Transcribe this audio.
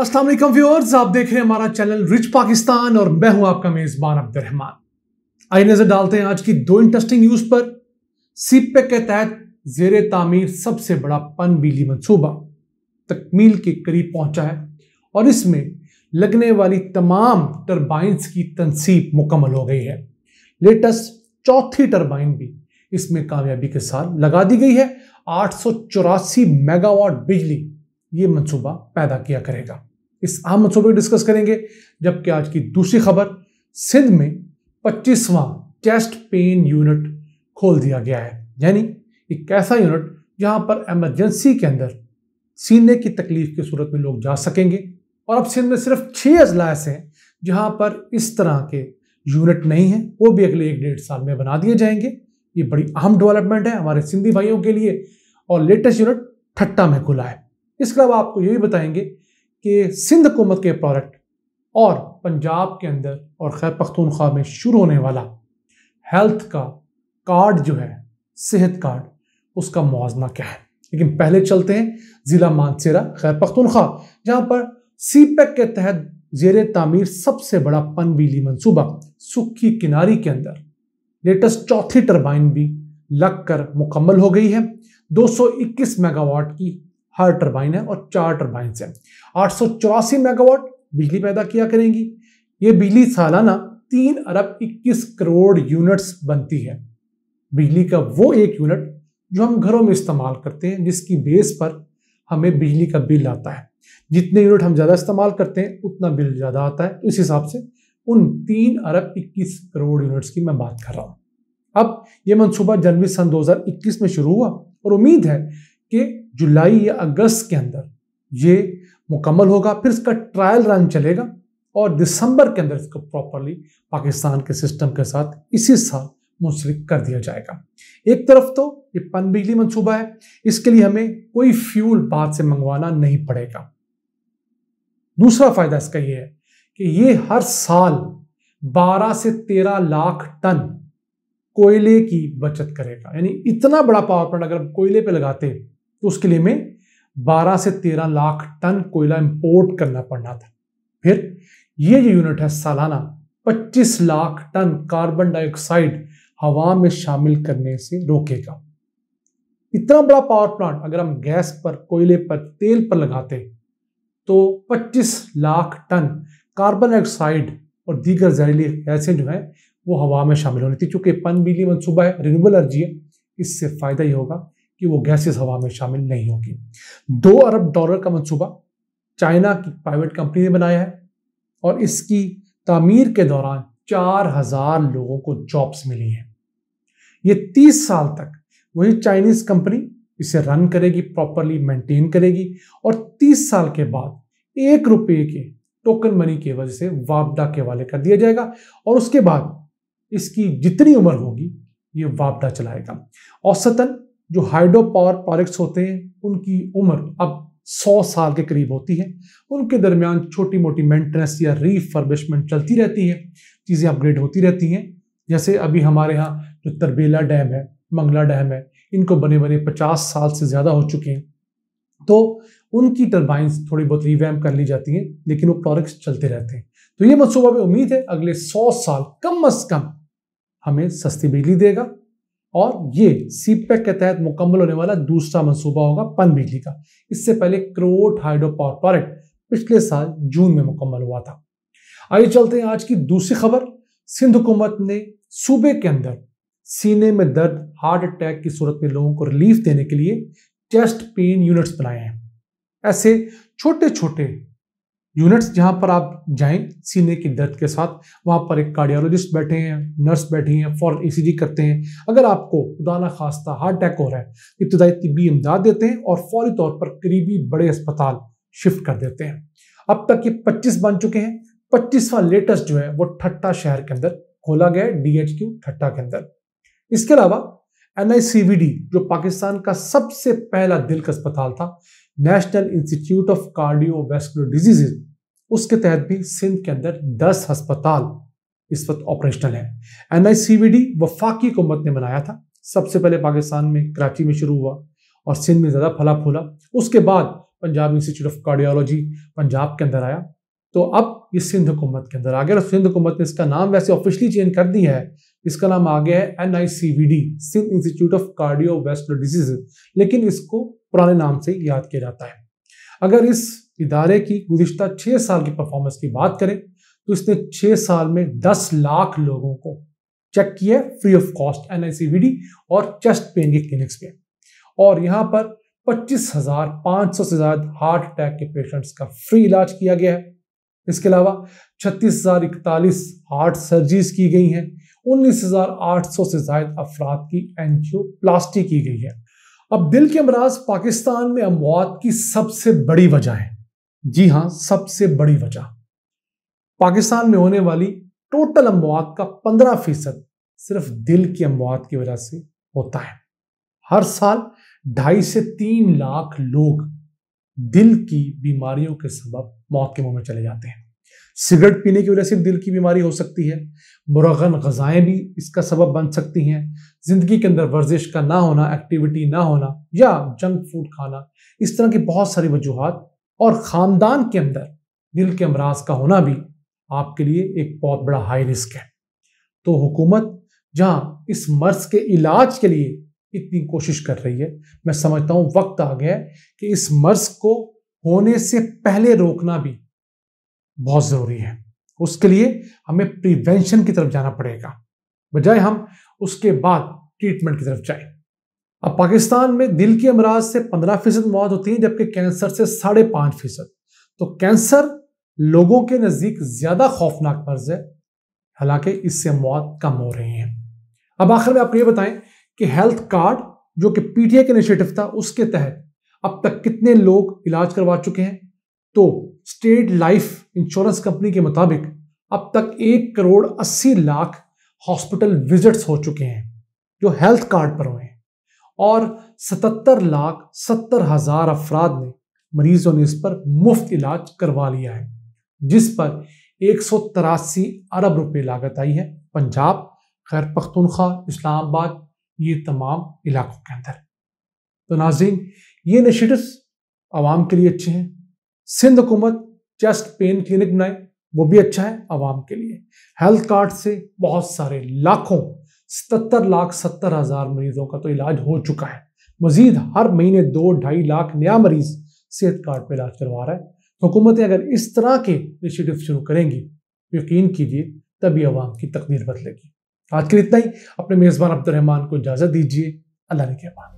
Aslam व्यवर्स viewers आप देख रहे हैं हमारा चैनल रिच पाकिस्तान और मैं हूं आपका मेज़बान अब्दरहमान आई नज़र डालते हैं आज की दो इंटरेस्टिंग न्यूज़ पर सीपेक e के तहत जेर तामीर सबसे बड़ा पन बिजली मनसूबा तकमील के करीब पहुंचा है और इसमें लगने वाली तमाम टर्बाइंस की तनसीब मुकम्मल हो गई है लेटेस्ट चौथी टर्बाइन भी इसमें कामयाबी के साथ लगा दी गई है आठ मेगावाट बिजली ये मंसूबा पैदा किया करेगा इस अहम मनसूबे को डिस्कस करेंगे जबकि आज की दूसरी खबर सिंध में पच्चीसवा चेस्ट पेन यूनिट खोल दिया गया है यानी एक ऐसा यूनिट जहां पर एमरजेंसी के अंदर सीने की तकलीफ की सूरत में लोग जा सकेंगे और अब सिंध में सिर्फ छः अजलास हैं जहाँ पर इस तरह के यूनिट नहीं हैं वो भी अगले एक डेढ़ साल में बना दिए जाएंगे ये बड़ी अहम डेवलपमेंट है हमारे सिंधी भाइयों के लिए और लेटेस्ट यूनिट ठट्टा में खुला है इसके अलावा आपको ये भी बताएंगे कि सिंध हुकूमत के प्रोडक्ट और पंजाब के अंदर और खैर पख्तूनख्वा में शुरू होने वाला हेल्थ का कार्ड जो है सेहत कार्ड उसका मुआजना क्या है लेकिन पहले चलते हैं ज़िला मानसेरा खैर पख्तूनख्वा जहाँ पर सी पैक e के तहत जेर तमीर सबसे बड़ा पनबीली मनसूबा सुखी किनारी के अंदर लेटेस्ट चौथी टर्बाइन भी लग कर मुकम्मल हो गई है 221 मेगावाट की हर टर्बाइन है और चार टर्बाइन है आठ मेगावाट बिजली पैदा किया करेंगी ये बिजली सालाना तीन अरब 21 करोड़ यूनिट्स बनती है बिजली का वो एक यूनिट जो हम घरों में इस्तेमाल करते हैं जिसकी बेस पर हमें बिजली का बिल आता है जितने यूनिट हम ज़्यादा इस्तेमाल करते हैं उतना बिल ज़्यादा आता है इस हिसाब से उन तीन अरब 21 करोड़ यूनिट्स की मैं बात कर रहा हूँ अब ये मनसूबा जनवरी सन दो में शुरू हुआ और उम्मीद है कि जुलाई या अगस्त के अंदर ये मुकम्मल होगा फिर इसका ट्रायल रन चलेगा और दिसंबर के अंदर इसको प्रॉपरली पाकिस्तान के सिस्टम के साथ इसी साल मुंसलिक कर दिया जाएगा एक तरफ तो ये पनबिजली मंसूबा है इसके लिए हमें कोई फ्यूल बाहर से मंगवाना नहीं पड़ेगा दूसरा फायदा इसका यह है कि ये हर साल 12 से 13 लाख टन कोयले की बचत करेगा यानी इतना बड़ा पावर प्लांट अगर कोयले पे लगाते तो उसके लिए हमें 12 से 13 लाख टन कोयला इंपोर्ट करना पड़ना था फिर ये जो यूनिट है सालाना 25 लाख टन कार्बन डाइऑक्साइड हवा में शामिल करने से रोकेगा इतना बड़ा पावर प्लांट अगर हम गैस पर कोयले पर तेल पर लगाते तो 25 लाख टन कार्बन डाइऑक्साइड और दीगर जहरीली गैसें जो हैं वो हवा में शामिल होनी थी तो चूंकि पन बिजली मनसूबा है रिन्यूबल एनर्जी है इससे फ़ायदा ही होगा कि वो गैसेस हवा में शामिल नहीं होगी दो अरब डॉलर का मंसूबा चाइना की प्राइवेट कंपनी ने बनाया है और इसकी तामीर के दौरान चार हजार लोगों को जॉब्स मिली हैं ये तीस साल तक वही चाइनीज कंपनी इसे रन करेगी प्रॉपरली मेंटेन करेगी और तीस साल के बाद एक रुपये के टोकन मनी की वजह से वापडा के वाले कर दिया जाएगा और उसके बाद इसकी जितनी उम्र होगी ये वापडा चलाएगा औसतन जो हाइड्रो पावर पार्क्स होते हैं उनकी उम्र अब 100 साल के करीब होती है उनके दरमियान छोटी मोटी मेंटेनेंस या रिफर्बिशमेंट चलती रहती है चीज़ें अपग्रेड होती रहती हैं जैसे अभी हमारे यहाँ जो तरबेला डैम है मंगला डैम है इनको बने बने 50 साल से ज़्यादा हो चुके हैं तो उनकी टर्बाइंस थोड़ी बहुत रिवैम कर ली जाती हैं लेकिन वो प्रोडक्ट्स चलते रहते हैं तो ये मनसूबा में उम्मीद है अगले सौ साल कम अज कम हमें सस्ती बिजली देगा और ये सीपैक के तहत मुकम्मल होने वाला दूसरा मंसूबा होगा पनबिजली का इससे पहले क्रोट हाइड्रो पावर प्रोजेक्ट पिछले साल जून में मुकम्मल हुआ था आइए चलते हैं आज की दूसरी खबर सिंध हुकूमत ने सूबे के अंदर सीने में दर्द हार्ट अटैक की सूरत में लोगों को रिलीफ देने के लिए चेस्ट पेन यूनिट्स बनाए हैं ऐसे छोटे छोटे यूनिट्स जहां पर आप जाएं सीने की दर्द के साथ वहां पर एक कार्डियोलॉजिस्ट बैठे हैं नर्स बैठी हैं फॉर ईसीजी e करते हैं अगर आपको खुदाना खास्ता हार्ट अटैक हो रहा है इब्तदाई तबी इमदाद देते हैं और फौरी तौर पर करीबी बड़े अस्पताल शिफ्ट कर देते हैं अब तक ये पच्चीस बन चुके हैं पच्चीसवा लेटेस्ट जो है वो ठट्टा शहर के अंदर खोला गया है डी ठट्टा के अंदर इसके अलावा एन जो पाकिस्तान का सबसे पहला दिल का अस्पताल था national institute of cardiovascular diseases उसके तहत भी सिंध के अंदर 10 अस्पताल इस वक्त ऑपरेशनल है एन आई सी वफाकी हुकूमत ने बनाया था सबसे पहले पाकिस्तान में कराची में शुरू हुआ और सिंध में ज़्यादा फला फूला उसके बाद Punjab institute of cardiology Punjab के अंदर आया तो अब ये सिंध हुकूमत के अंदर आ गया और सिंध हुकूमत ने इसका नाम वैसे ऑफिशियली चेंज कर दिया है इसका नाम आ गया है N I C V D Sindh institute of cardio vascular disease लेकिन इसको पुराने नाम से याद किया जाता है अगर इस इदारे की गुजशत छः साल की परफॉर्मेंस की बात करें तो इसने छः साल में दस लाख लोगों को चेक किया free of cost N I C V D और चेस्ट पेन के क्लिनिक्स पे और यहाँ पर पच्चीस हजार पाँच सौ से ज्यादा हार्ट अटैक के पेशेंट्स का फ्री इलाज किया गया है इसके अलावा छत्तीस हजार इकतालीस हार्ट सर्जरीज की गई हैं उन्नीस हजार आठ सौ से ज्यादा अफराद की एंजियोप्लास्टी की गई है अब दिल के अमराज पाकिस्तान में अमवात की सबसे बड़ी वजह है जी हाँ सबसे बड़ी वजह पाकिस्तान में होने वाली टोटल अमवात का पंद्रह फीसद सिर्फ दिल की अमवात की वजह से होता है हर साल ढाई से तीन लाख लोग दिल की बीमारियों के सबब मौत के मुंह में चले जाते हैं सिगरेट पीने की वजह से दिल की बीमारी हो सकती है मुरगन गज़ाएँ भी इसका सबब बन सकती हैं ज़िंदगी के अंदर वर्जिश का ना होना एक्टिविटी ना होना या जंक फूड खाना इस तरह की बहुत सारी वजूहत और ख़ानदान के अंदर दिल के अमराज का होना भी आपके लिए एक बहुत बड़ा हाई रिस्क है तो हुकूमत जहाँ इस मर्ज के इलाज के लिए इतनी कोशिश कर रही है मैं समझता हूं वक्त आ गया है कि इस मर्ज को होने से पहले रोकना भी बहुत जरूरी है उसके लिए हमें प्रिवेंशन की तरफ जाना पड़ेगा बजाय हम उसके बाद ट्रीटमेंट की तरफ जाए अब पाकिस्तान में दिल के अमराज से पंद्रह फीसद मौत होती है जबकि कैंसर से साढ़े पांच फीसद तो कैंसर लोगों के नज़दीक ज़्यादा खौफनाक मर्ज है हालांकि इससे मौत कम हो रही है अब आखिर में आपको यह बताएं कि हेल्थ कार्ड जो कि पीटीए के इनिशिएटिव था उसके तहत अब तक कितने लोग इलाज करवा चुके हैं तो स्टेट लाइफ इंश्योरेंस कंपनी के मुताबिक अब तक एक करोड़ अस्सी लाख हॉस्पिटल विजिट्स हो चुके हैं जो हेल्थ कार्ड पर हुए हैं और सतर लाख सत्तर हजार अफराद ने मरीजों ने इस पर मुफ्त इलाज करवा लिया है जिस पर एक अरब रुपए लागत आई है पंजाब खैर पख्तनख्वा इस्लामाबाद ये तमाम इलाकों के अंदर तो नाजीन ये इनिशियटिव आवाम के लिए अच्छे हैं सिंध हुकूमत चेस्ट पेन क्लिनिक बनाए वो भी अच्छा है आवाम के लिए हेल्थ कार्ड से बहुत सारे लाखों सतर लाख सत्तर हज़ार मरीजों का तो इलाज हो चुका है मजीद हर महीने दो ढाई लाख नया मरीज सेहत कार्ड पर इलाज करवा रहा है तो हुकूमतें अगर इस तरह के इनिशियटिव शुरू करेंगी यकीन कीजिए तभी आवाम की तकदीर बदलेगी आज के लिए इतना ही अपने मेज़बान अब्दुलरहमान को इजाज़त दीजिए अल्लाह ने के बाद